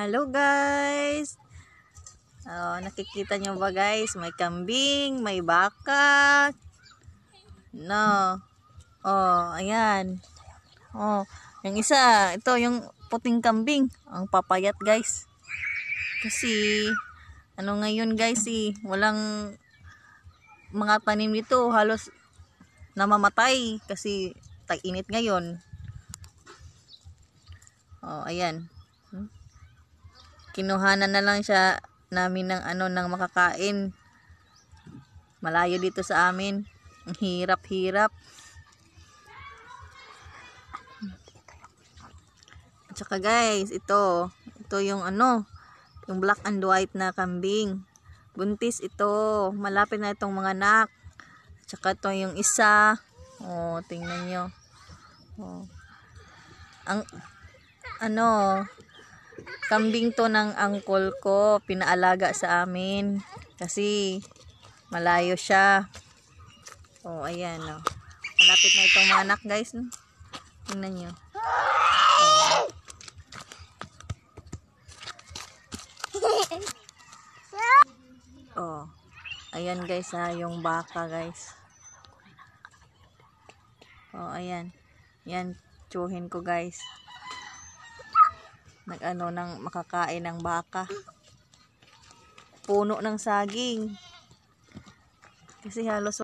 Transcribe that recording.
Hello guys! Oh, nakikita nyo ba guys? May kambing, may baka. No. Oh, ayan. Oh, yung isa, ito yung puting kambing. Ang papayat guys. Kasi, ano ngayon guys eh, walang mga tanim dito halos namamatay kasi tag-init ngayon. Oh, ayan. Hmm? kinuhanan na lang siya namin ng ano ng makakain malayo dito sa amin ang hirap hirap at saka guys ito ito yung ano yung black and white na kambing buntis ito malapit na itong mga anak at saka ito yung isa oh tingnan nyo oh. ang ano Kambing to ng angkol ko. Pinaalaga sa amin. Kasi malayo siya. Oh, ayan oh. Malapit na itong mga anak guys. Tingnan nyo. Oh. oh. Ayan guys ha, ah, yung baka guys. Oh, ayan. Yan, chuhin ko guys nagano ng makakain ng baka puno ng saging kasi halos